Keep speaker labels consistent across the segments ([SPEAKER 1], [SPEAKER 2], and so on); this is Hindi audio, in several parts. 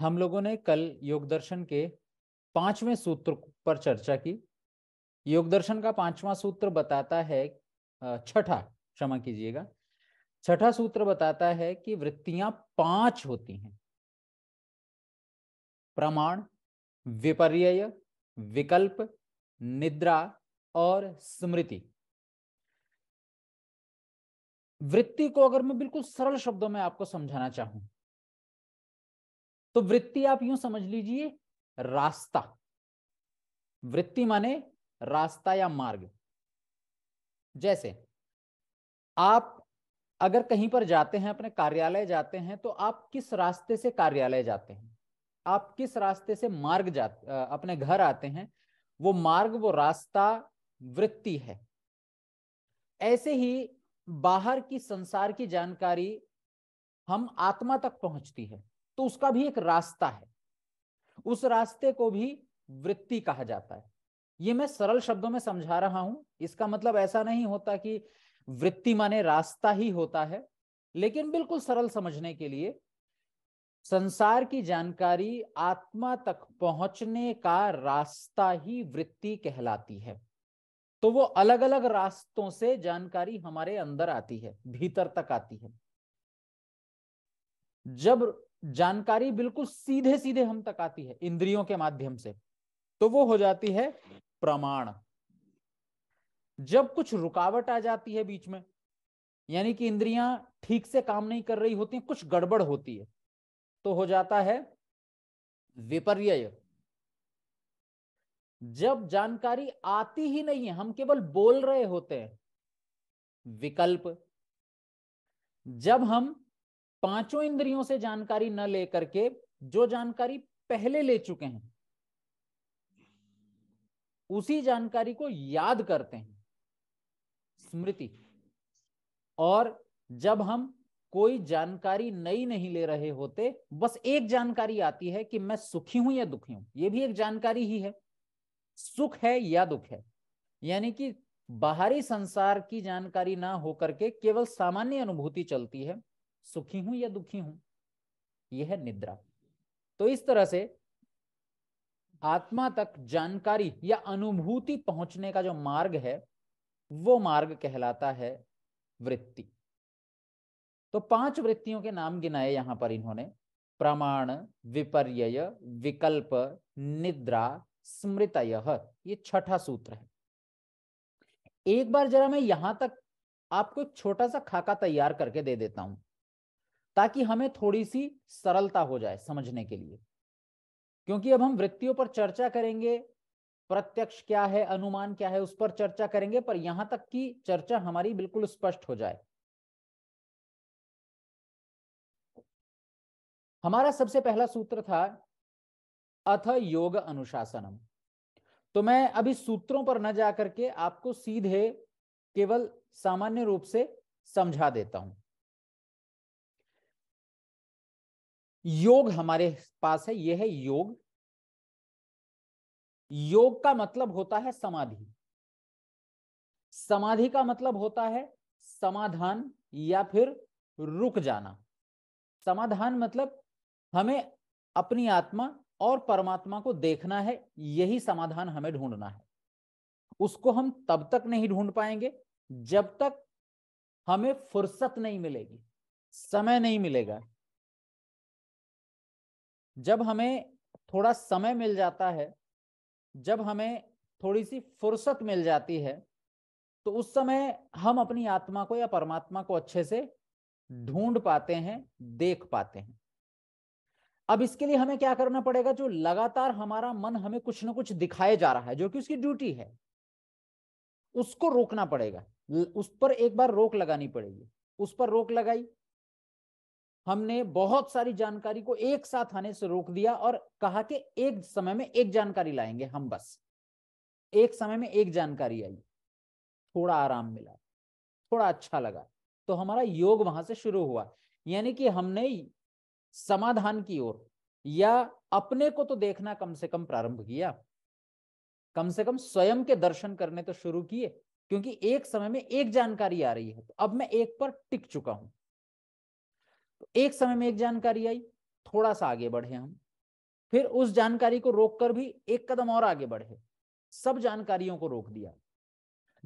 [SPEAKER 1] हम लोगों ने कल योगदर्शन के पांचवें सूत्र पर चर्चा की योगदर्शन का पांचवा सूत्र बताता है छठा क्षमा कीजिएगा छठा सूत्र बताता है कि वृत्तियां पांच होती हैं प्रमाण विपर्य विकल्प निद्रा और स्मृति वृत्ति को अगर मैं बिल्कुल सरल शब्दों में आपको समझाना चाहूं तो वृत्ति आप यूं समझ लीजिए रास्ता वृत्ति माने रास्ता या मार्ग जैसे आप अगर कहीं पर जाते हैं अपने कार्यालय जाते हैं तो आप किस रास्ते से कार्यालय जाते हैं आप किस रास्ते से मार्ग जाते अपने घर आते हैं वो मार्ग वो रास्ता वृत्ति है ऐसे ही बाहर की संसार की जानकारी हम आत्मा तक पहुंचती है तो उसका भी एक रास्ता है उस रास्ते को भी वृत्ति कहा जाता है ये मैं सरल शब्दों में समझा रहा हूं इसका मतलब ऐसा नहीं होता कि वृत्ति माने रास्ता ही होता है लेकिन बिल्कुल सरल समझने के लिए संसार की जानकारी आत्मा तक पहुंचने का रास्ता ही वृत्ति कहलाती है तो वो अलग अलग रास्तों से जानकारी हमारे अंदर आती है भीतर तक आती है जब जानकारी बिल्कुल सीधे सीधे हम तक आती है इंद्रियों के माध्यम से तो वो हो जाती है प्रमाण जब कुछ रुकावट आ जाती है बीच में यानी कि इंद्रियां ठीक से काम नहीं कर रही होती कुछ गड़बड़ होती है तो हो जाता है विपर्य जब जानकारी आती ही नहीं है हम केवल बोल रहे होते हैं विकल्प जब हम पांचों इंद्रियों से जानकारी न लेकर के जो जानकारी पहले ले चुके हैं उसी जानकारी को याद करते हैं स्मृति और जब हम कोई जानकारी नई नहीं ले रहे होते बस एक जानकारी आती है कि मैं सुखी हूं या दुखी हूं यह भी एक जानकारी ही है सुख है या दुख है यानी कि बाहरी संसार की जानकारी ना होकर के केवल सामान्य अनुभूति चलती है सुखी हूं या दुखी हूं यह है निद्रा तो इस तरह से आत्मा तक जानकारी या अनुभूति पहुंचने का जो मार्ग है वो मार्ग कहलाता है वृत्ति तो पांच वृत्तियों के नाम गिनाए यहां पर इन्होंने प्रमाण विपर्य विकल्प निद्रा स्मृतय ये छठा सूत्र है एक बार जरा मैं यहां तक आपको एक छोटा सा खाका तैयार करके दे देता हूं ताकि हमें थोड़ी सी सरलता हो जाए समझने के लिए क्योंकि अब हम वृत्तियों पर चर्चा करेंगे प्रत्यक्ष क्या है अनुमान क्या है उस पर चर्चा करेंगे पर यहां तक की चर्चा हमारी बिल्कुल स्पष्ट हो जाए हमारा सबसे पहला सूत्र था अथ योग अनुशासनम तो मैं अभी सूत्रों पर न जाकर के आपको सीधे केवल सामान्य रूप से समझा देता हूं योग हमारे पास है यह है योग योग का मतलब होता है समाधि समाधि का मतलब होता है समाधान या फिर रुक जाना समाधान मतलब हमें अपनी आत्मा और परमात्मा को देखना है यही समाधान हमें ढूंढना है उसको हम तब तक नहीं ढूंढ पाएंगे जब तक हमें फुर्सत नहीं मिलेगी समय नहीं मिलेगा जब हमें थोड़ा समय मिल जाता है जब हमें थोड़ी सी फुर्सत मिल जाती है तो उस समय हम अपनी आत्मा को या परमात्मा को अच्छे से ढूंढ पाते हैं देख पाते हैं अब इसके लिए हमें क्या करना पड़ेगा जो लगातार हमारा मन हमें कुछ ना कुछ दिखाए जा रहा है जो कि उसकी ड्यूटी है उसको रोकना पड़ेगा उस पर एक बार रोक लगानी पड़ेगी उस पर रोक लगाई हमने बहुत सारी जानकारी को एक साथ आने से रोक दिया और कहा कि एक समय में एक जानकारी लाएंगे हम बस एक समय में एक जानकारी आई थोड़ा आराम मिला थोड़ा अच्छा लगा तो हमारा योग वहां से शुरू हुआ यानी कि हमने समाधान की ओर या अपने को तो देखना कम से कम प्रारंभ किया कम से कम स्वयं के दर्शन करने तो शुरू किए क्योंकि एक समय में एक जानकारी आ रही है तो अब मैं एक पर टिक चुका हूं तो एक समय में एक जानकारी आई थोड़ा सा आगे बढ़े हम फिर उस जानकारी को रोककर भी एक कदम और आगे बढ़े सब जानकारियों को रोक दिया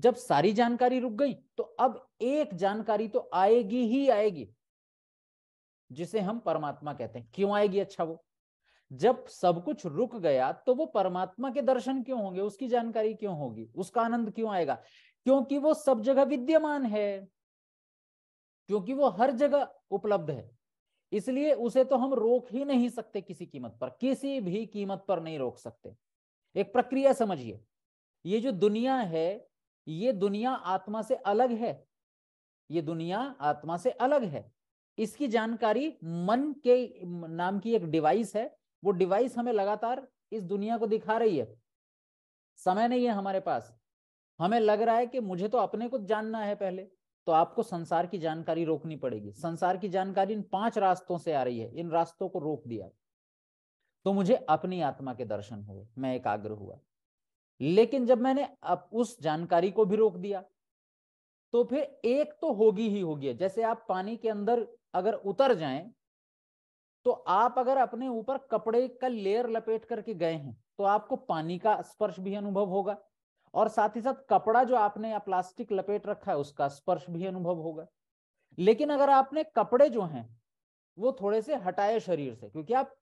[SPEAKER 1] जब सारी जानकारी रुक गई तो अब एक जानकारी तो आएगी ही आएगी जिसे हम परमात्मा कहते हैं क्यों आएगी अच्छा वो जब सब कुछ रुक गया तो वो परमात्मा के दर्शन क्यों होंगे उसकी जानकारी क्यों होगी उसका आनंद क्यों आएगा क्योंकि वो सब जगह विद्यमान है क्योंकि वो हर जगह उपलब्ध है इसलिए उसे तो हम रोक ही नहीं सकते किसी कीमत पर किसी भी कीमत पर नहीं रोक सकते एक प्रक्रिया समझिए ये जो दुनिया है ये दुनिया आत्मा से अलग है ये दुनिया आत्मा से अलग है इसकी जानकारी मन के नाम की एक डिवाइस है वो डिवाइस हमें लगातार इस दुनिया को दिखा रही है समय नहीं है हमारे पास हमें लग रहा है कि मुझे तो अपने को जानना है पहले तो आपको संसार की जानकारी रोकनी पड़ेगी संसार की जानकारी इन पांच रास्तों से आ रही है इन रास्तों को रोक दिया तो मुझे अपनी आत्मा के दर्शन हुए मैं एकाग्र हुआ लेकिन जब मैंने अब उस जानकारी को भी रोक दिया तो फिर एक तो होगी ही होगी जैसे आप पानी के अंदर अगर उतर जाए तो आप अगर अपने ऊपर कपड़े का लेयर लपेट करके गए हैं तो आपको पानी का स्पर्श भी अनुभव होगा और साथ ही साथ कपड़ा जो आपने या प्लास्टिक लपेट रखा है उसका स्पर्श भी अनुभव होगा लेकिन अगर आपने कपड़े जो हैं वो थोड़े से हटाए शरीर से क्योंकि आप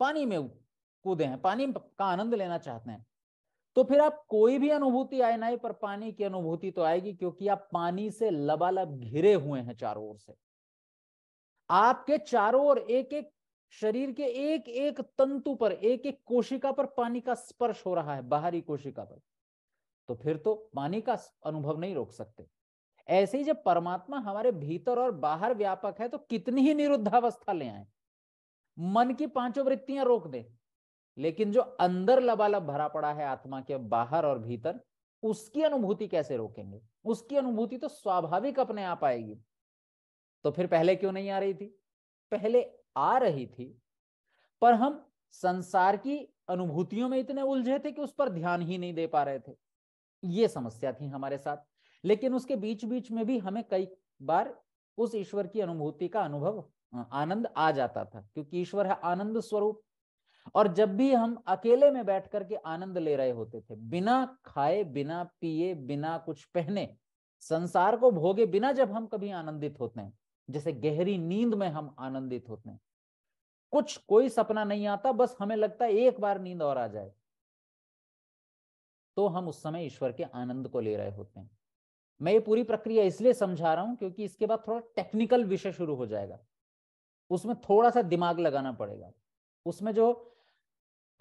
[SPEAKER 1] पानी में कूदे हैं पानी का आनंद लेना चाहते हैं तो फिर आप कोई भी अनुभूति आए ना पर पानी की अनुभूति तो आएगी क्योंकि आप पानी से लबालब घिरे हुए हैं चारों ओर से आपके चारों ओर एक एक शरीर के एक एक तंतु पर एक एक कोशिका पर पानी का स्पर्श हो रहा है बाहरी कोशिका पर तो फिर तो पानी का अनुभव नहीं रोक सकते ऐसे ही जब परमात्मा हमारे भीतर और बाहर व्यापक है तो कितनी ही निरुद्धावस्था ले आए मन की पांचों वृत्तियां रोक दे लेकिन जो अंदर लबालब भरा पड़ा है आत्मा के बाहर और भीतर उसकी अनुभूति कैसे रोकेंगे उसकी अनुभूति तो स्वाभाविक अपने आप आएगी तो फिर पहले क्यों नहीं आ रही थी पहले आ रही थी पर हम संसार की अनुभूतियों में इतने उलझे थे कि उस पर ध्यान ही नहीं दे पा रहे थे ये समस्या थी हमारे साथ लेकिन उसके बीच बीच में भी हमें कई बार उस ईश्वर की अनुभूति का अनुभव आनंद आ जाता था क्योंकि ईश्वर है आनंद स्वरूप और जब भी हम अकेले में बैठ करके आनंद ले रहे होते थे बिना खाए बिना पिए बिना कुछ पहने संसार को भोगे बिना जब हम कभी आनंदित होते हैं जैसे गहरी नींद में हम आनंदित होते हैं कुछ कोई सपना नहीं आता बस हमें लगता है एक बार नींद और आ जाए तो हम उस समय ईश्वर के आनंद को ले रहे होते हैं मैं ये पूरी प्रक्रिया इसलिए समझा रहा हूं क्योंकि इसके बाद थोड़ा टेक्निकल विषय शुरू हो जाएगा उसमें थोड़ा सा दिमाग लगाना पड़ेगा उसमें जो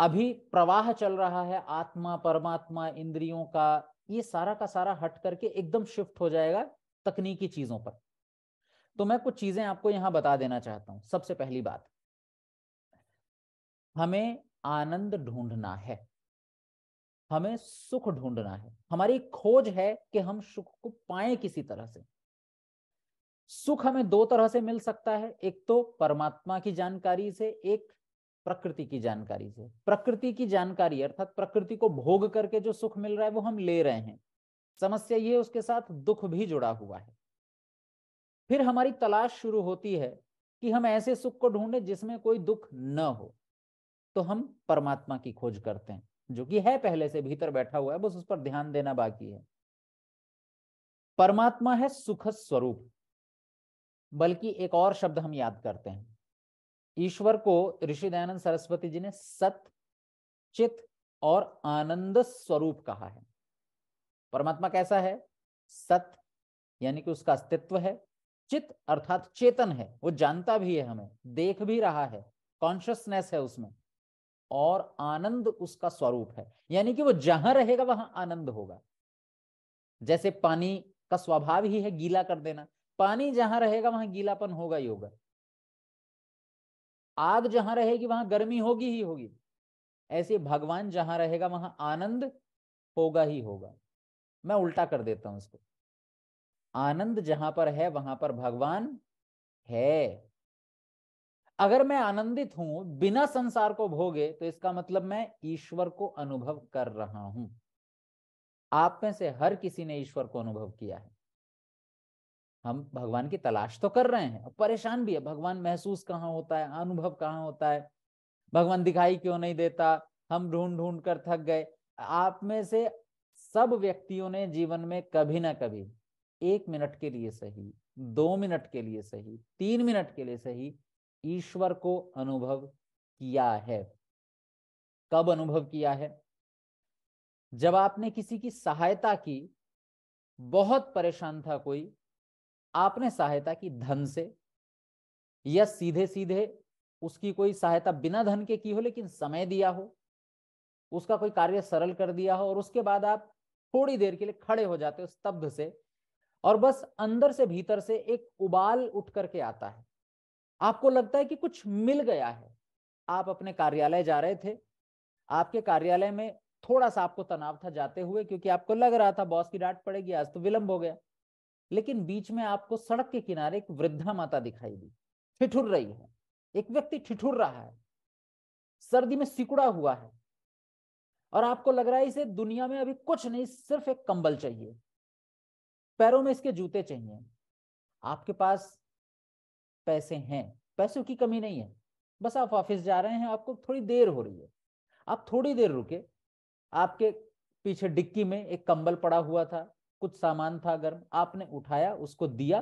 [SPEAKER 1] अभी प्रवाह चल रहा है आत्मा परमात्मा इंद्रियों का ये सारा का सारा हट करके एकदम शिफ्ट हो जाएगा तकनीकी चीजों पर तो मैं कुछ चीजें आपको यहां बता देना चाहता हूं सबसे पहली बात हमें आनंद ढूंढना है हमें सुख ढूंढना है हमारी खोज है कि हम सुख को पाए किसी तरह से सुख हमें दो तरह से मिल सकता है एक तो परमात्मा की जानकारी से एक प्रकृति की जानकारी से प्रकृति की जानकारी अर्थात प्रकृति को भोग करके जो सुख मिल रहा है वो हम ले रहे हैं समस्या ये उसके साथ दुख भी जुड़ा हुआ है फिर हमारी तलाश शुरू होती है कि हम ऐसे सुख को ढूंढें जिसमें कोई दुख न हो तो हम परमात्मा की खोज करते हैं जो कि है पहले से भीतर बैठा हुआ है बस उस पर ध्यान देना बाकी है परमात्मा है सुख स्वरूप बल्कि एक और शब्द हम याद करते हैं ईश्वर को ऋषि दयानंद सरस्वती जी ने सत चित और आनंद स्वरूप कहा है परमात्मा कैसा है सत यानी कि उसका अस्तित्व है चित अर्थात चेतन है वो जानता भी है हमें देख भी रहा है कॉन्शियसनेस है उसमें और आनंद उसका स्वरूप है यानी कि वो जहां रहेगा वहां आनंद होगा जैसे पानी का स्वभाव ही है गीला कर देना पानी जहां रहेगा वहां गीलापन होगा ही होगा आग जहां रहेगी वहां गर्मी होगी ही होगी ऐसे भगवान जहां रहेगा वहां आनंद होगा ही होगा मैं उल्टा कर देता हूं इसको आनंद जहां पर है वहां पर भगवान है अगर मैं आनंदित हूं बिना संसार को भोगे तो इसका मतलब मैं ईश्वर को अनुभव कर रहा हूं आप में से हर किसी ने ईश्वर को अनुभव किया है हम भगवान की तलाश तो कर रहे हैं परेशान भी है भगवान महसूस कहाँ होता है अनुभव कहाँ होता है भगवान दिखाई क्यों नहीं देता हम ढूंढ ढूंढ कर थक गए आप में से सब व्यक्तियों ने जीवन में कभी ना कभी एक मिनट के लिए सही दो मिनट के लिए सही तीन मिनट के लिए सही ईश्वर को अनुभव किया है कब अनुभव किया है जब आपने किसी की सहायता की बहुत परेशान था कोई आपने सहायता की धन से या सीधे सीधे उसकी कोई सहायता बिना धन के की हो लेकिन समय दिया हो उसका कोई कार्य सरल कर दिया हो और उसके बाद आप थोड़ी देर के लिए खड़े हो जाते हो स्तब्ध से और बस अंदर से भीतर से एक उबाल उठ करके आता है आपको लगता है कि कुछ मिल गया है आप अपने कार्यालय जा रहे थे आपके कार्यालय में थोड़ा सा आपको तनाव था जाते हुए क्योंकि आपको लग रहा था बॉस की डांट पड़ेगी आज तो विलंब हो गया लेकिन बीच में आपको सड़क के किनारे एक वृद्धा माता दिखाई दी ठिठुर रही है एक व्यक्ति ठिठुर रहा है सर्दी में सिकुड़ा हुआ है और आपको लग रहा है इसे दुनिया में अभी कुछ नहीं सिर्फ एक कंबल चाहिए पैरों में इसके जूते चाहिए आपके पास पैसे हैं पैसों की कमी नहीं है बस आप ऑफिस जा रहे हैं आपको थोड़ी देर हो रही है आप थोड़ी देर रुके आपके पीछे डिक्की में एक कंबल पड़ा हुआ था कुछ सामान था गर्म आपने उठाया उसको दिया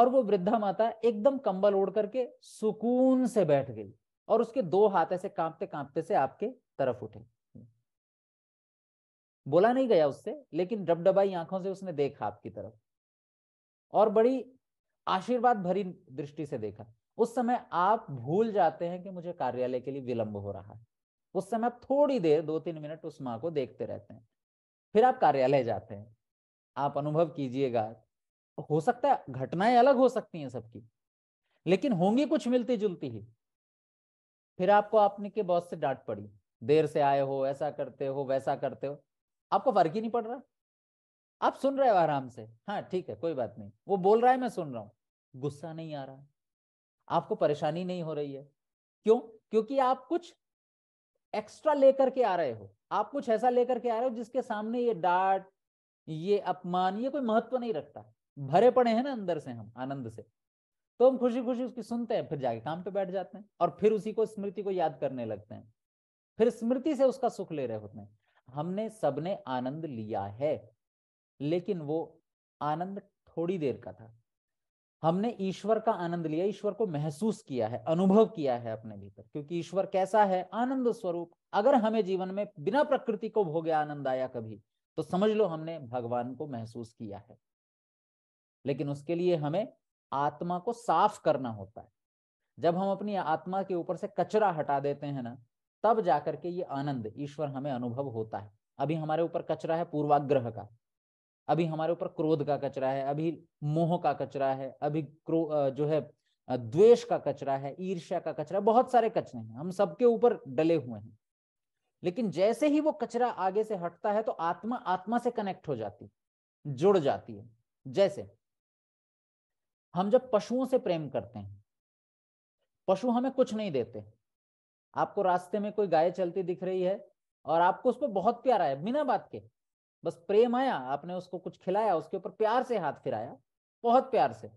[SPEAKER 1] और वो वृद्धा माता एकदम कंबल ओढ़ करके सुकून से बैठ गई और उसके दो हाथ ऐसे कांपते कांपते से आपके तरफ उठे बोला नहीं गया उससे लेकिन डबडबाई आंखों से उसने देखा आपकी तरफ और बड़ी आशीर्वाद भरी दृष्टि से देखा उस समय आप भूल जाते हैं कि मुझे कार्यालय के लिए विलंब हो रहा है उस समय आप थोड़ी देर दो तीन मिनट उस माँ को देखते रहते हैं फिर आप कार्यालय जाते हैं आप अनुभव कीजिएगा हो सकता है घटनाएं अलग हो सकती हैं सबकी लेकिन होंगी कुछ मिलती जुलती ही फिर आपको आपने के बॉस से डांट पड़ी देर से आए हो ऐसा करते हो वैसा करते हो आपको फर्क ही नहीं पड़ रहा आप सुन रहे हो आराम से हाँ ठीक है कोई बात नहीं वो बोल रहा है मैं सुन रहा हूं गुस्सा नहीं आ रहा आपको परेशानी नहीं हो रही है क्यों क्योंकि आप कुछ एक्स्ट्रा लेकर के आ रहे हो आप कुछ ऐसा लेकर के आ रहे हो जिसके सामने ये डांट ये अपमान ये कोई महत्व नहीं रखता भरे पड़े हैं ना अंदर से हम आनंद से तो हम खुशी खुशी उसकी सुनते हैं फिर जाके काम पे बैठ जाते हैं और फिर उसी को स्मृति को याद करने लगते हैं फिर स्मृति से उसका सुख ले रहे होते हैं हमने सबने आनंद लिया है लेकिन वो आनंद थोड़ी देर का था हमने ईश्वर का आनंद लिया ईश्वर को महसूस किया है अनुभव किया है अपने भीतर क्योंकि ईश्वर कैसा है आनंद स्वरूप अगर हमें जीवन में बिना प्रकृति को भोगे आनंद आया कभी तो समझ लो हमने भगवान को महसूस किया है लेकिन उसके लिए हमें आत्मा को साफ करना होता है जब हम अपनी आत्मा के ऊपर से कचरा हटा देते हैं ना तब जाकर के ये आनंद ईश्वर हमें अनुभव होता है अभी हमारे ऊपर कचरा है पूर्वाग्रह का अभी हमारे ऊपर क्रोध का कचरा है अभी मोह का कचरा है अभी जो है द्वेष का कचरा है ईर्ष्या का कचरा बहुत सारे कचरे हैं हम सबके ऊपर डले हुए हैं लेकिन जैसे ही वो कचरा आगे से हटता है तो आत्मा आत्मा से कनेक्ट हो जाती जुड़ जाती है जैसे हम जब पशुओं से प्रेम करते हैं पशु हमें कुछ नहीं देते आपको रास्ते में कोई गाय चलती दिख रही है और आपको उस पर बहुत प्यारा है बिना बात के बस प्रेम आया आपने उसको कुछ खिलाया उसके ऊपर प्यार से हाथ फिराया बहुत प्यार से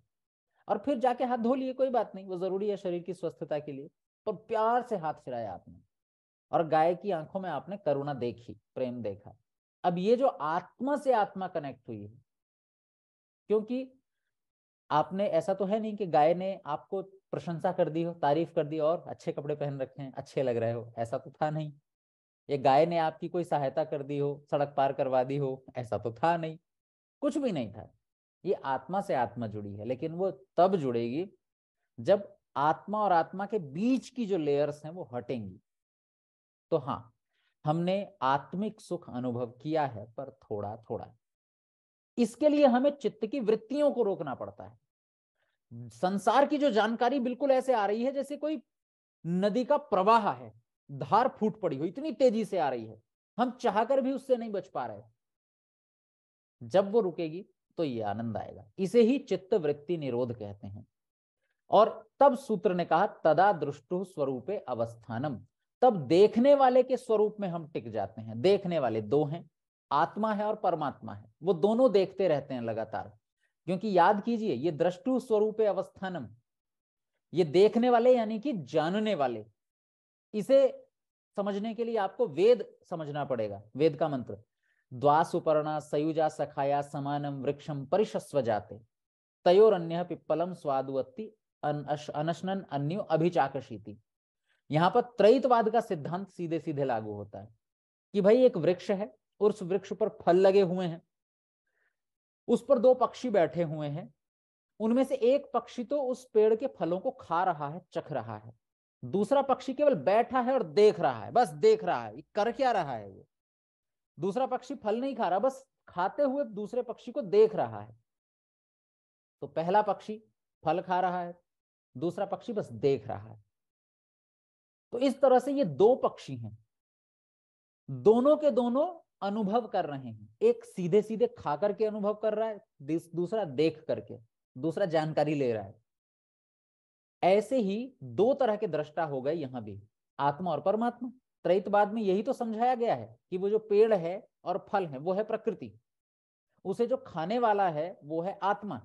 [SPEAKER 1] और फिर जाके हाथ धो लिए कोई बात नहीं वो जरूरी है शरीर की स्वस्थता के लिए पर प्यार से हाथ फिराया आपने और गाय की आंखों में आपने करुणा देखी प्रेम देखा अब ये जो आत्मा से आत्मा कनेक्ट हुई है क्योंकि आपने ऐसा तो है नहीं कि गाय ने आपको प्रशंसा कर दी हो तारीफ कर दी और अच्छे कपड़े पहन रखे हैं अच्छे लग रहे हो ऐसा तो था नहीं ये गाय ने आपकी कोई सहायता कर दी हो सड़क पार करवा दी हो ऐसा तो था नहीं कुछ भी नहीं था ये आत्मा से आत्मा जुड़ी है लेकिन वो तब जुड़ेगी जब आत्मा और आत्मा के बीच की जो लेयर्स हैं वो हटेंगी तो हाँ हमने आत्मिक सुख अनुभव किया है पर थोड़ा थोड़ा इसके लिए हमें चित्त की वृत्तियों को रोकना पड़ता है संसार की जो जानकारी बिल्कुल ऐसे आ रही है जैसे कोई नदी का प्रवाह है धार फूट पड़ी हो इतनी तेजी से आ रही है हम चाहकर भी उससे नहीं बच पा रहे जब वो रुकेगी तो ये आनंद आएगा इसे ही चित्त वृत्ति निरोध कहते हैं और तब सूत्र ने कहा तदा दृष्टु स्वरूपे अवस्थानम तब देखने वाले के स्वरूप में हम टिक जाते हैं देखने वाले दो हैं आत्मा है और परमात्मा है वो दोनों देखते रहते हैं लगातार क्योंकि याद कीजिए ये दृष्टु स्वरूप अवस्थानम ये देखने वाले यानी कि जानने वाले इसे समझने के लिए आपको वेद समझना पड़ेगा वेद का मंत्र द्वासुपर्णा सयुजा सखाया समानम वृक्षम परिशस्व जाते तयोर अन्य पिप्पलम स्वादुवत्ति अनशनन अन्यो अभिचाकशीति यहाँ पर त्रैतवाद का सिद्धांत सीधे सीधे लागू होता है कि भाई एक वृक्ष है और उस वृक्ष पर फल लगे हुए हैं उस पर दो पक्षी बैठे हुए हैं उनमें से एक पक्षी तो उस पेड़ के फलों को खा रहा है चख रहा है दूसरा पक्षी केवल बैठा है और देख रहा है बस देख रहा है कर क्या रहा है ये दूसरा पक्षी फल नहीं खा रहा बस खाते हुए दूसरे पक्षी को देख रहा है तो पहला पक्षी फल खा रहा है दूसरा पक्षी बस देख रहा है तो इस तरह से ये दो पक्षी हैं दोनों के दोनों अनुभव कर रहे हैं एक सीधे सीधे खा करके अनुभव कर रहा है दूसरा देख करके दूसरा जानकारी ले रहा है ऐसे ही दो तरह के दृष्टा हो गए यहाँ भी आत्मा और परमात्मा त्रैतवाद में यही तो समझाया गया है कि वो जो पेड़ है और फल है वो है प्रकृति उसे जो खाने वाला है वो है आत्मा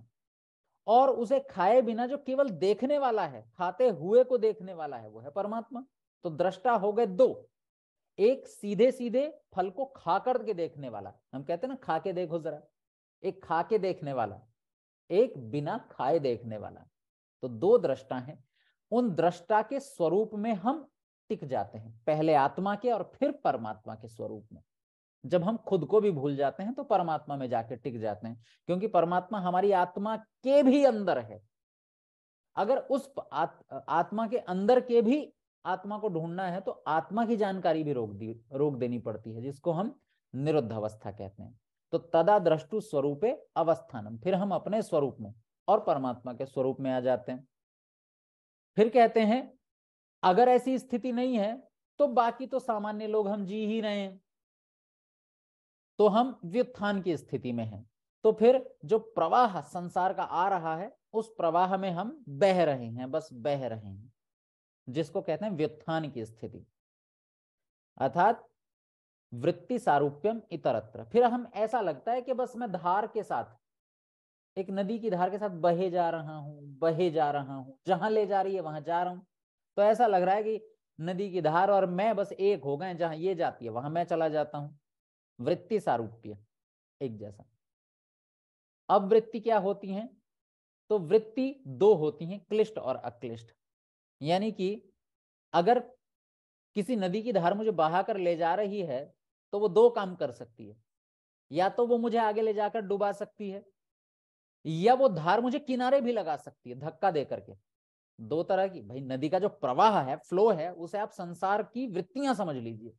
[SPEAKER 1] और उसे खाए बिना जो केवल देखने वाला है खाते हुए को देखने वाला है वो है परमात्मा तो दृष्टा हो गए दो एक सीधे सीधे फल को खा करके देखने वाला हम कहते हैं ना खा के देखो जरा एक खा के देखने वाला एक बिना खाए देखने वाला तो दो दृष्टा हैं उन दृष्टा के स्वरूप में हम टिक जाते हैं पहले आत्मा के और फिर परमात्मा के स्वरूप में जब हम खुद को भी भूल जाते हैं तो परमात्मा में जाके टिक जाते हैं क्योंकि परमात्मा हमारी आत्मा के भी अंदर है अगर उस आत, आत्मा के अंदर के भी आत्मा को ढूंढना है तो आत्मा की जानकारी भी रोक दी रोक देनी पड़ती है जिसको हम निरुद्ध अवस्था कहते हैं तो तदा दृष्टु स्वरूपे अवस्थानम फिर हम अपने स्वरूप में और परमात्मा के स्वरूप में आ जाते हैं फिर कहते हैं अगर ऐसी स्थिति नहीं है तो बाकी तो सामान्य लोग हम जी ही रहे हैं तो हम व्युत्थान की स्थिति में हैं तो फिर जो प्रवाह संसार का आ रहा है उस प्रवाह में हम बह रहे हैं बस बह रहे हैं जिसको कहते हैं व्युत्थान की स्थिति अर्थात वृत्ति सारूप्यम इतरत्र फिर हम ऐसा लगता है कि बस मैं धार के साथ एक नदी की धार के साथ बहे जा रहा हूँ बहे जा रहा हूँ जहां ले जा रही है वहां जा रहा हूँ तो ऐसा लग रहा है कि नदी की धार और मैं बस एक हो गए जहां ये जाती है वहां मैं चला जाता हूँ वृत्ति सारूप्य एक जैसा अब वृत्ति क्या होती है तो वृत्ति दो होती है क्लिष्ट और अक्लिष्ट यानी कि अगर किसी नदी की धार मुझे बहा कर ले जा रही है तो वो दो काम कर सकती है या तो वो मुझे आगे ले जाकर डुबा सकती है या वो धार मुझे किनारे भी लगा सकती है धक्का दे करके दो तरह की भाई नदी का जो प्रवाह है फ्लो है उसे आप संसार की वृत्तियां समझ लीजिए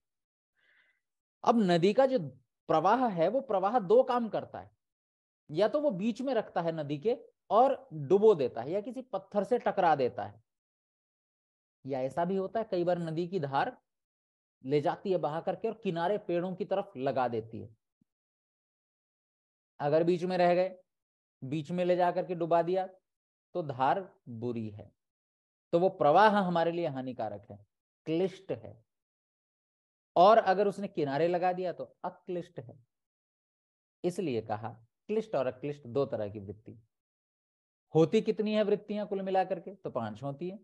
[SPEAKER 1] अब नदी का जो प्रवाह है वो प्रवाह दो काम करता है या तो वो बीच में रखता है नदी के और डुबो देता है या किसी पत्थर से टकरा देता है या ऐसा भी होता है कई बार नदी की धार ले जाती है बहा करके और किनारे पेड़ों की तरफ लगा देती है अगर बीच में रह गए बीच में ले जा करके डुबा दिया तो धार बुरी है तो वो प्रवाह हमारे लिए हानिकारक है क्लिष्ट है और अगर उसने किनारे लगा दिया तो अक्लिष्ट है इसलिए कहा क्लिष्ट और अक्लिष्ट दो तरह की वृत्ति होती कितनी है वृत्तियां कुल मिलाकर के तो पांच होती है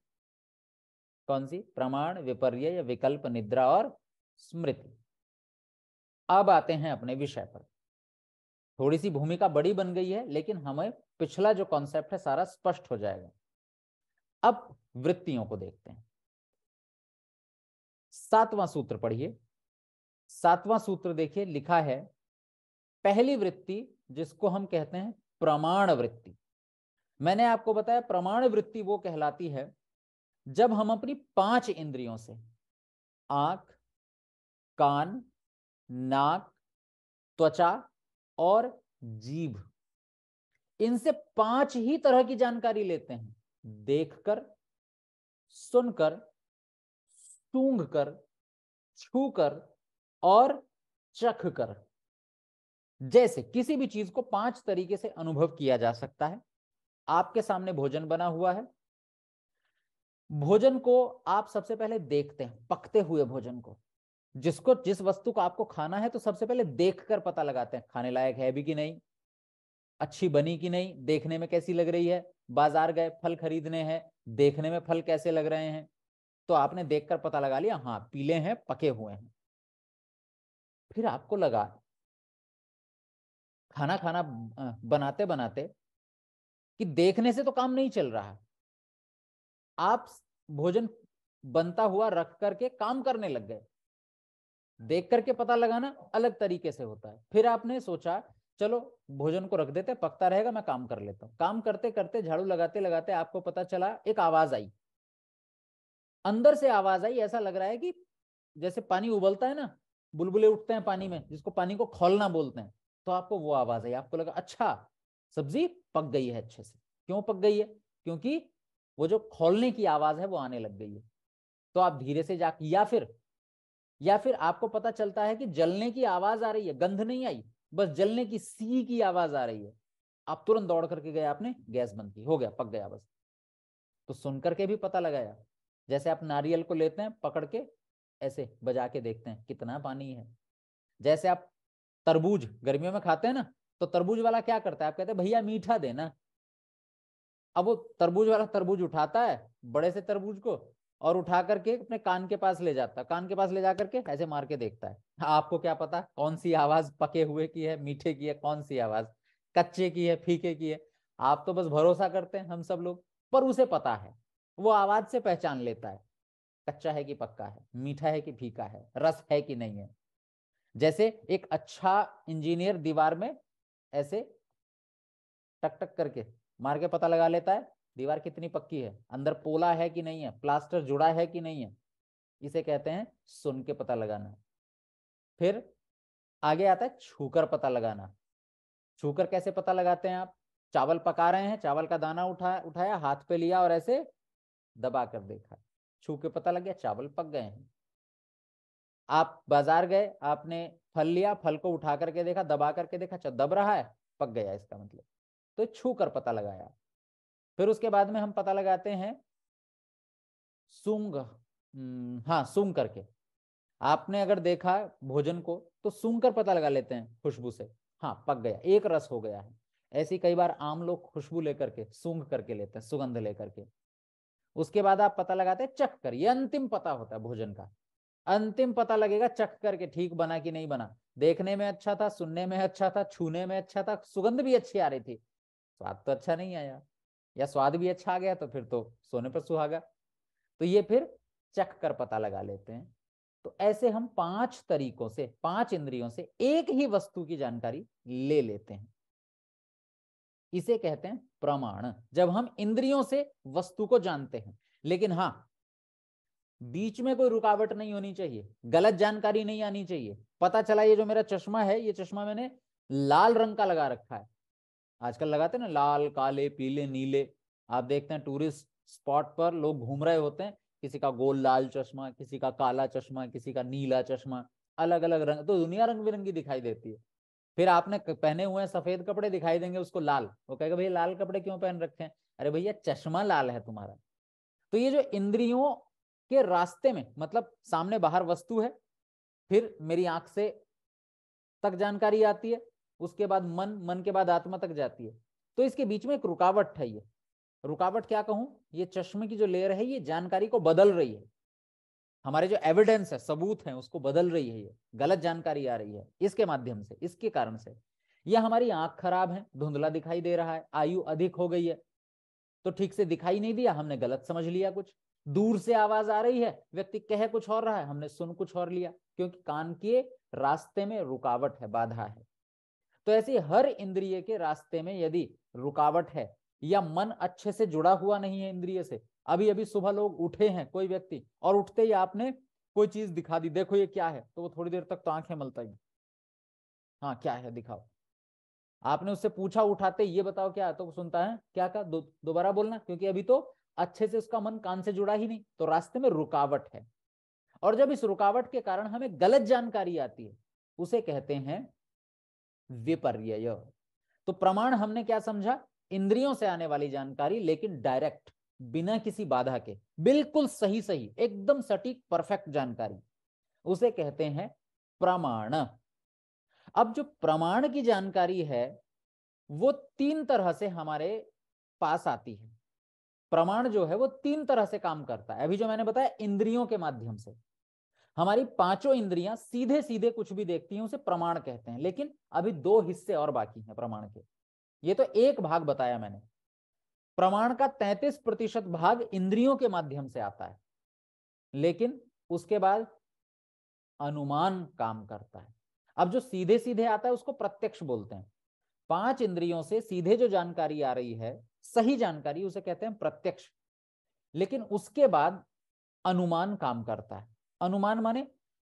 [SPEAKER 1] कौन सी प्रमाण विपर्य विकल्प निद्रा और स्मृति अब आते हैं अपने विषय पर थोड़ी सी भूमिका बड़ी बन गई है लेकिन हमें पिछला जो कॉन्सेप्ट है सारा स्पष्ट हो जाएगा अब वृत्तियों को देखते हैं सातवां सूत्र पढ़िए सातवां सूत्र देखिए लिखा है पहली वृत्ति जिसको हम कहते हैं प्रमाण वृत्ति मैंने आपको बताया प्रमाण वृत्ति वो कहलाती है जब हम अपनी पांच इंद्रियों से आंख कान नाक त्वचा और जीभ इनसे पांच ही तरह की जानकारी लेते हैं देखकर सुनकर सूंघ कर छू कर और चख कर जैसे किसी भी चीज को पांच तरीके से अनुभव किया जा सकता है आपके सामने भोजन बना हुआ है भोजन को आप सबसे पहले देखते हैं पकते हुए भोजन को जिसको जिस वस्तु को आपको खाना है तो सबसे पहले देख कर पता लगाते हैं खाने लायक है भी कि नहीं अच्छी बनी कि नहीं देखने में कैसी लग रही है बाजार गए फल खरीदने हैं देखने में फल कैसे लग रहे हैं तो आपने देखकर पता लगा लिया हाँ पीले हैं पके हुए हैं फिर आपको लगा खाना खाना बनाते बनाते कि देखने से तो काम नहीं चल रहा आप भोजन बनता हुआ रख करके काम करने लग गए देख करके पता लगाना अलग तरीके से होता है फिर आपने सोचा चलो भोजन को रख देते पकता रहेगा मैं काम कर लेता हूं काम करते करते झाड़ू लगाते लगाते आपको पता चला एक आवाज आई अंदर से आवाज आई ऐसा लग रहा है कि जैसे पानी उबलता है ना बुलबुले उठते हैं पानी में जिसको पानी को खोलना बोलते हैं तो आपको वो आवाज आई आपको लगा अच्छा सब्जी पक गई है अच्छे से क्यों पक गई है क्योंकि वो जो खोलने की आवाज है वो आने लग गई है तो आप धीरे से जा या फिर या फिर आपको पता चलता है कि जलने की आवाज आ रही है गंध नहीं आई बस जलने की सी की आवाज आ रही है आप तुरंत दौड़ करके गए आपने गैस बंद की हो गया पक गया बस तो सुन करके भी पता लगाया जैसे आप नारियल को लेते हैं पकड़ के ऐसे बजा के देखते हैं कितना पानी है जैसे आप तरबूज गर्मियों में खाते हैं ना तो तरबूज वाला क्या करता है आप कहते हैं भैया मीठा देना अब वो तरबूज वाला तरबूज उठाता है बड़े से तरबूज को और उठा करके अपने कान के पास ले जाता है कान के पास ले जा करके ऐसे मार के देखता है आपको क्या पता कौन सी आवाज पके हुए की है मीठे की है कौन सी आवाज कच्चे की है फीके की है आप तो बस भरोसा करते हैं हम सब लोग पर उसे पता है वो आवाज से पहचान लेता है कच्चा है कि पक्का है मीठा है कि फीका है रस है कि नहीं है जैसे एक अच्छा इंजीनियर दीवार में ऐसे टक टक करके मार के पता लगा लेता है दीवार कितनी पक्की है अंदर पोला है कि नहीं है प्लास्टर जुड़ा है कि नहीं है इसे कहते हैं सुन के पता लगाना फिर आगे आता है छूकर पता लगाना छूकर कैसे पता लगाते हैं आप चावल पका रहे हैं चावल का दाना उठा उठाया हाथ पे लिया और ऐसे दबा कर देखा छू के पता लग गया चावल पक गए हैं आप बाजार गए आपने फल लिया फल को उठा करके देखा दबा करके देखा अच्छा, दब रहा है पक गया इसका मतलब तो छू कर पता लगाया फिर उसके बाद में हम पता लगाते हैं सुंग हम्म, हाँ सुंग करके आपने अगर देखा भोजन को तो सुंग कर पता लगा लेते हैं खुशबू से हाँ पक गया एक रस हो गया है ऐसी कई बार आम लोग खुशबू लेकर के सुंग करके लेते हैं सुगंध लेकर के उसके बाद आप पता लगाते हैं चख कर ये अंतिम पता होता है भोजन का अंतिम पता लगेगा चख करके ठीक बना कि नहीं बना देखने में अच्छा था सुनने में अच्छा था छूने में अच्छा था सुगंध भी अच्छी आ रही थी स्वाद तो अच्छा नहीं आया या स्वाद भी अच्छा आ गया तो फिर तो सोने पर सुहागा तो ये फिर चख कर पता लगा लेते हैं तो ऐसे हम पांच तरीकों से पांच इंद्रियों से एक ही वस्तु की जानकारी ले लेते हैं इसे कहते हैं प्रमाण जब हम इंद्रियों से वस्तु को जानते हैं लेकिन हाँ बीच में कोई रुकावट नहीं होनी चाहिए गलत जानकारी नहीं आनी चाहिए पता चला ये जो मेरा चश्मा है ये चश्मा मैंने लाल रंग का लगा रखा है आजकल लगाते हैं ना लाल काले पीले नीले आप देखते हैं टूरिस्ट स्पॉट पर लोग घूम रहे होते हैं किसी का गोल लाल चश्मा किसी का काला चश्मा किसी का नीला चश्मा अलग अलग रंग तो दुनिया रंग बिरंगी दिखाई देती है फिर आपने पहने हुए सफेद कपड़े दिखाई देंगे उसको लाल वो कहेगा भैया लाल कपड़े क्यों पहन रखे हैं अरे भैया चश्मा लाल है तुम्हारा तो ये जो इंद्रियों के रास्ते में मतलब सामने बाहर वस्तु है फिर मेरी आंख से तक जानकारी आती है उसके बाद मन मन के बाद आत्मा तक जाती है तो इसके बीच में एक रुकावट है ये रुकावट क्या कहूं ये चश्मे की जो लेयर है ये जानकारी को बदल रही है हमारे जो एविडेंस है सबूत है उसको बदल रही है ये गलत जानकारी आ रही है इसके माध्यम से इसके कारण से यह हमारी आंख खराब है धुंधला दिखाई दे रहा है आयु अधिक हो गई है तो ठीक से दिखाई नहीं दिया हमने गलत समझ लिया कुछ दूर से आवाज आ रही है व्यक्ति कह कुछ और रहा है हमने सुन कुछ और लिया क्योंकि कान के रास्ते में रुकावट है बाधा है तो ऐसी हर इंद्रिय के रास्ते में यदि रुकावट है या मन अच्छे से जुड़ा हुआ नहीं है इंद्रिय से अभी अभी सुबह लोग उठे हैं कोई व्यक्ति और उठते ही आपने कोई चीज दिखा दी देखो ये क्या है तो वो थोड़ी देर तक तो आंखें मलता ही हाँ क्या है दिखाओ आपने उससे पूछा उठाते ये बताओ क्या तो सुनता है क्या कहा दोबारा बोलना क्योंकि अभी तो अच्छे से उसका मन कान से जुड़ा ही नहीं तो रास्ते में रुकावट है और जब इस रुकावट के कारण हमें गलत जानकारी आती है उसे कहते हैं विपर्य तो प्रमाण हमने क्या समझा इंद्रियों से आने वाली जानकारी लेकिन डायरेक्ट बिना किसी बाधा के बिल्कुल सही सही एकदम सटीक परफेक्ट जानकारी उसे कहते हैं प्रमाण अब जो प्रमाण की जानकारी है वो तीन तरह से हमारे पास आती है प्रमाण जो है वो तीन तरह से काम करता है अभी जो मैंने बताया इंद्रियों के माध्यम से हमारी पांचों इंद्रियां सीधे सीधे कुछ भी देखती हैं उसे प्रमाण कहते हैं लेकिन अभी दो हिस्से और बाकी हैं प्रमाण के ये तो एक भाग बताया मैंने प्रमाण का तैतीस प्रतिशत भाग इंद्रियों के माध्यम से आता है लेकिन उसके बाद अनुमान काम करता है अब जो सीधे सीधे आता है उसको प्रत्यक्ष बोलते हैं पांच इंद्रियों से सीधे जो जानकारी आ रही है सही जानकारी उसे कहते हैं प्रत्यक्ष लेकिन उसके बाद अनुमान काम करता है अनुमान माने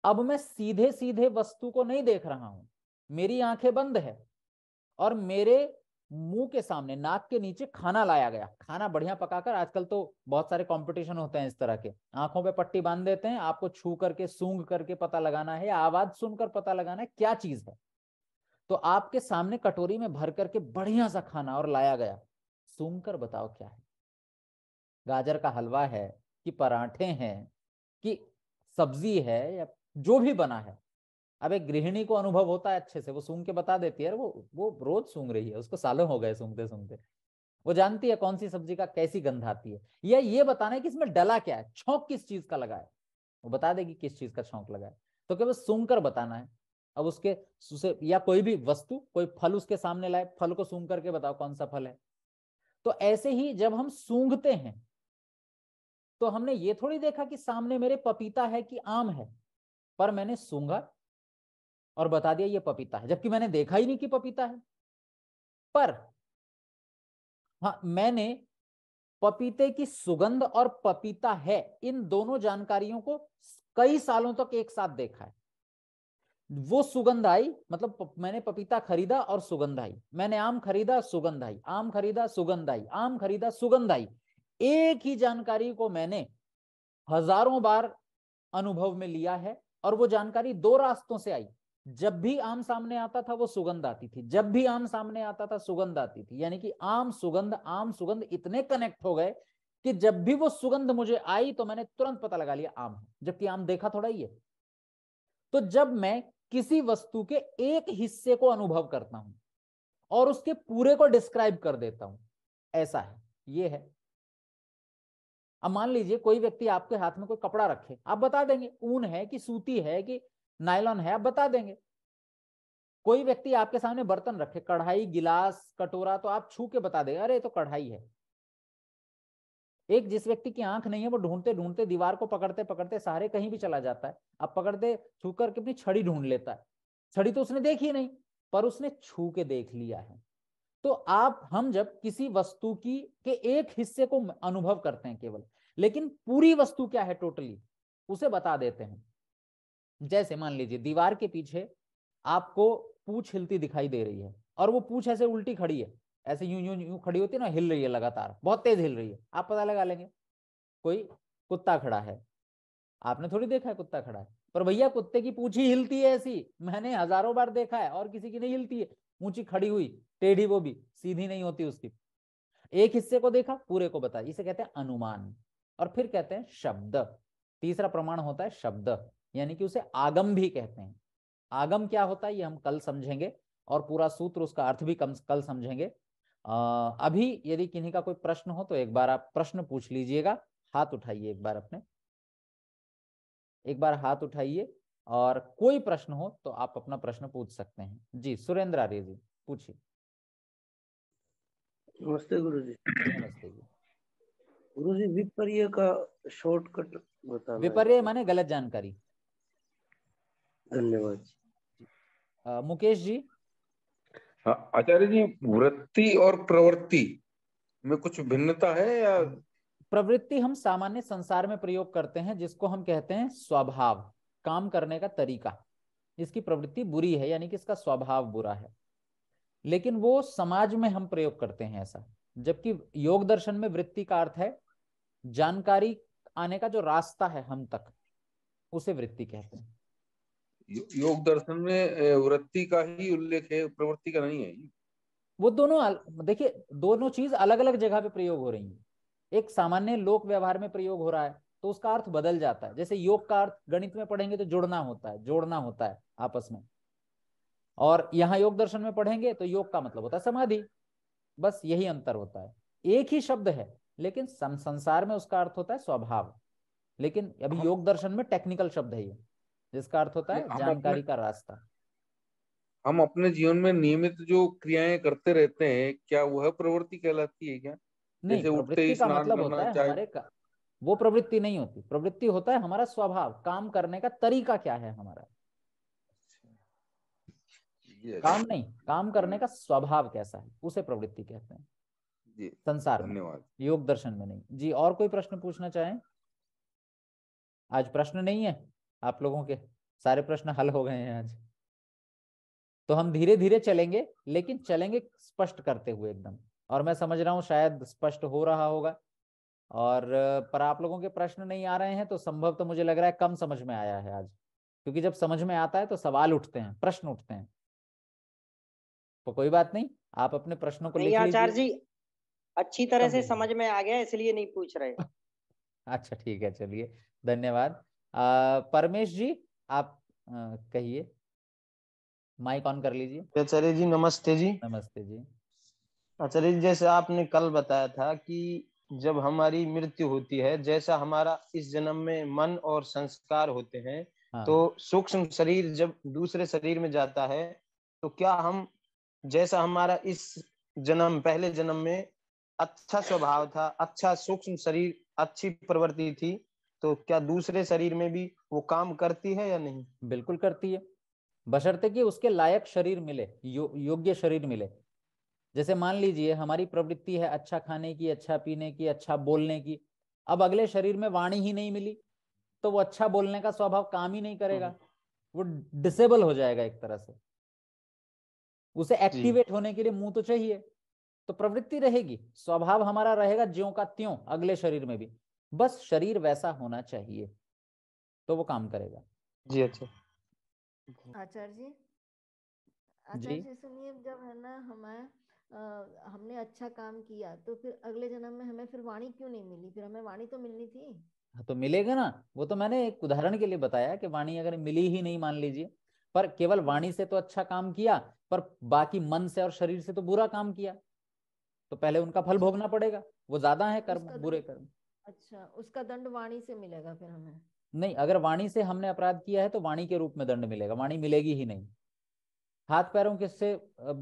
[SPEAKER 1] अब मैं सीधे सीधे वस्तु को नहीं देख रहा हूं मेरी आंखें बंद है और मेरे मुंह के सामने नाक के नीचे खाना लाया गया खाना बढ़िया पकाकर आजकल तो बहुत सारे कंपटीशन होते हैं इस तरह के आंखों पे पट्टी बांध देते हैं आपको छू करके सूंग करके पता लगाना है आवाज सुनकर पता लगाना है क्या चीज है तो आपके सामने कटोरी में भर करके बढ़िया सा खाना और लाया गया सूंघ कर बताओ क्या है गाजर का हलवा है कि पराठे हैं कि सब्जी है या जो भी बना है अब एक गृहिणी को अनुभव होता है अच्छे से वो सूंघ के बता देती है वो वो रोज सूंघ रही है उसको सालों हो गए सूंघते सूंघते वो जानती है कौन सी सब्जी का कैसी गंध आती है या ये बताना है कि इसमें डला क्या है छोंक किस चीज का लगा है वो बता देगी किस चीज का छोंक लगा है तो केवल सूंघ कर बताना है अब उसके उसे या कोई भी वस्तु कोई फल उसके सामने लाए फल को सूंघ करके बताओ कौन सा फल है तो ऐसे ही जब हम सूंघते हैं तो हमने ये थोड़ी देखा कि सामने मेरे पपीता है कि आम है पर मैंने सूंगा और बता दिया ये पपीता है जबकि मैंने देखा ही नहीं कि पपीता है पर हाँ मैंने पपीते की सुगंध और पपीता है इन दोनों जानकारियों को कई सालों तक तो एक साथ देखा है वो सुगंध आई मतलब मैंने पपीता खरीदा और सुगंध आई मैंने आम खरीदा सुगंध आई आम खरीदा सुगंध आई आम खरीदा सुगंध आई एक ही जानकारी को मैंने हजारों बार अनुभव में लिया है और वो जानकारी दो रास्तों से आई जब भी आम सामने आता था वो सुगंध आती थी जब भी आम सामने आता था सुगंध आती थी यानी कि आम सुगंध आम सुगंध इतने कनेक्ट हो गए कि जब भी वो सुगंध मुझे आई तो मैंने तुरंत पता लगा लिया आम है जबकि आम देखा थोड़ा ही है तो जब मैं किसी वस्तु के एक हिस्से को अनुभव करता हूं और उसके पूरे को डिस्क्राइब कर देता हूं ऐसा है ये है अब मान लीजिए कोई व्यक्ति आपके हाथ में कोई कपड़ा रखे आप बता देंगे ऊन है कि सूती है कि नायलॉन है आप बता देंगे कोई व्यक्ति आपके सामने बर्तन रखे कढ़ाई गिलास कटोरा तो आप छू के बता देंगे अरे तो कढ़ाई है एक जिस व्यक्ति की आंख नहीं है वो ढूंढते ढूंढते दीवार को पकड़ते पकड़ते सहारे कहीं भी चला जाता है अब पकड़ते छू करके अपनी छड़ी ढूंढ लेता है छड़ी तो उसने देखी नहीं पर उसने छू के देख लिया है तो आप हम जब किसी वस्तु की के एक हिस्से को अनुभव करते हैं केवल लेकिन पूरी वस्तु क्या है टोटली उसे बता देते हैं जैसे मान लीजिए दीवार के पीछे आपको पूछ हिलती दिखाई दे रही है और वो पूछ ऐसे उल्टी खड़ी है ऐसे यूं यूं यूं खड़ी होती है ना हिल रही है लगातार बहुत तेज हिल रही है आप पता लगा लेंगे कोई कुत्ता खड़ा है आपने थोड़ी देखा है कुत्ता खड़ा है पर भैया कुत्ते की पूछ ही हिलती है ऐसी मैंने हजारों बार देखा है और किसी की नहीं हिलती है ऊंची खड़ी हुई टेढ़ी वो भी सीधी नहीं होती उसकी एक हिस्से को देखा पूरे को बता इसे कहते हैं अनुमान और फिर कहते हैं शब्द तीसरा प्रमाण होता है शब्द यानी कि उसे आगम भी कहते हैं आगम क्या होता है ये हम कल समझेंगे और पूरा सूत्र उसका अर्थ भी कम कल समझेंगे आ, अभी यदि किन्हीं का कोई प्रश्न हो तो एक बार आप प्रश्न पूछ लीजिएगा हाथ उठाइए एक बार अपने एक बार हाथ उठाइए और कोई प्रश्न हो तो आप अपना प्रश्न पूछ सकते हैं जी सुरेंद्र आर्य जी पूछिए नमस्ते गुरु जी नमस्ते जी गुरु जी विपर्य का शॉर्टकट बता विपर्य माने गलत जानकारी धन्यवाद मुकेश जी हाँ, आचार्य जी वृत्ति और प्रवृत्ति में कुछ भिन्नता है या प्रवृत्ति हम सामान्य संसार में प्रयोग करते हैं जिसको हम कहते हैं स्वभाव काम करने का तरीका इसकी प्रवृत्ति बुरी है यानी कि इसका स्वभाव बुरा है लेकिन वो समाज में हम प्रयोग करते हैं ऐसा जबकि योग दर्शन में वृत्ति का अर्थ है जानकारी आने का जो रास्ता है हम तक उसे वृत्ति कहते हैं योग दर्शन में वृत्ति का ही उल्लेख है प्रवृत्ति का नहीं है वो दोनों देखिए दोनों चीज अलग अलग जगह पे प्रयोग हो रही है एक सामान्य लोक व्यवहार में प्रयोग हो रहा है तो उसका अर्थ बदल जाता है जैसे योग का अर्थ गणित में पढ़ेंगे तो जुड़ना होता है जोड़ना होता है आपस में और यहाँ योग दर्शन में पढ़ेंगे तो योग का मतलब होता है समाधि बस यही अंतर होता है एक ही शब्द है लेकिन संसार में उसका अर्थ होता है स्वभाव लेकिन अभी हाँ। योग दर्शन में टेक्निकल शब्द है ये जिसका अर्थ होता है जानकारी का रास्ता हम अपने जीवन में नियमित जो क्रियाएं करते रहते हैं क्या वह प्रवृत्ति कहलाती है क्या
[SPEAKER 2] नहीं प्रवृत्ति का मतलब होता है हमारे
[SPEAKER 1] का वो प्रवृत्ति नहीं होती प्रवृत्ति होता है हमारा स्वभाव काम करने का तरीका क्या है हमारा अच्छा। काम नहीं काम करने का स्वभाव कैसा है उसे प्रवृत्ति कहते हैं संसार धन्यवाद योग दर्शन में नहीं जी और कोई प्रश्न पूछना चाहें आज प्रश्न नहीं है आप लोगों के सारे प्रश्न हल हो गए हैं आज तो हम धीरे धीरे चलेंगे लेकिन चलेंगे स्पष्ट करते हुए एकदम और मैं समझ रहा हूँ शायद स्पष्ट हो रहा होगा और पर आप लोगों के प्रश्न नहीं आ रहे हैं तो संभव तो मुझे लग रहा है कम समझ में आया है आज क्योंकि जब समझ में आता है तो सवाल उठते हैं प्रश्न उठते हैं तो कोई बात नहीं आप अपने प्रश्नों को लिख आचार्य जी अच्छी तरह से समझ में आ गया इसलिए नहीं पूछ रहे अच्छा ठीक है चलिए धन्यवाद परमेश जी आप कहिए माइक ऑन कर लीजिए आचार्य जी नमस्ते जी नमस्ते जी आचार्य जी जैसे आपने कल बताया था कि जब हमारी मृत्यु होती है जैसा हमारा इस जन्म में मन और संस्कार होते हैं हाँ। तो सूक्ष्म शरीर जब दूसरे शरीर में जाता है तो क्या हम जैसा हमारा इस जन्म पहले जन्म में अच्छा स्वभाव था अच्छा सूक्ष्म शरीर अच्छी प्रवृत्ति थी तो क्या दूसरे शरीर में भी वो काम करती है या नहीं बिल्कुल करती है बशर्ते कि उसके लायक शरीर मिले यो, योग्य शरीर मिले जैसे मान लीजिए हमारी प्रवृत्ति है अच्छा खाने की अच्छा पीने की अच्छा बोलने की अब अगले शरीर में वाणी ही नहीं मिली तो वो अच्छा बोलने का स्वभाव काम ही नहीं करेगा हम्म। वो डिसेबल हो जाएगा एक तरह से उसे एक्टिवेट होने के लिए मुंह तो चाहिए तो प्रवृत्ति रहेगी स्वभाव हमारा रहेगा ज्यो का त्यों अगले शरीर में भी बस शरीर वैसा होना चाहिए तो वो काम करेगा जी अच्छा आचार्य जी आचार्य जी सुनिए जब है ना हमें हमने अच्छा काम किया तो फिर अगले जन्म में हमें फिर वाणी क्यों नहीं मिली फिर हमें वाणी तो मिलनी थी हाँ, तो मिलेगा ना वो तो मैंने एक उदाहरण के लिए बताया कि वाणी अगर मिली ही नहीं मान लीजिए पर केवल वाणी से तो अच्छा काम किया पर बाकी मन से और शरीर से तो बुरा काम किया तो पहले उनका फल भोगना पड़ेगा वो ज्यादा है कर्म बुरे कर्म अच्छा उसका दंड वाणी से मिलेगा फिर हमें नहीं अगर वाणी से हमने अपराध किया है तो वाणी के रूप में दंड मिलेगा वाणी मिलेगी ही नहीं हाथ पैरों के से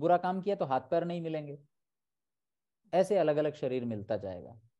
[SPEAKER 1] बुरा काम किया तो हाथ पैर नहीं मिलेंगे ऐसे अलग अलग शरीर मिलता जाएगा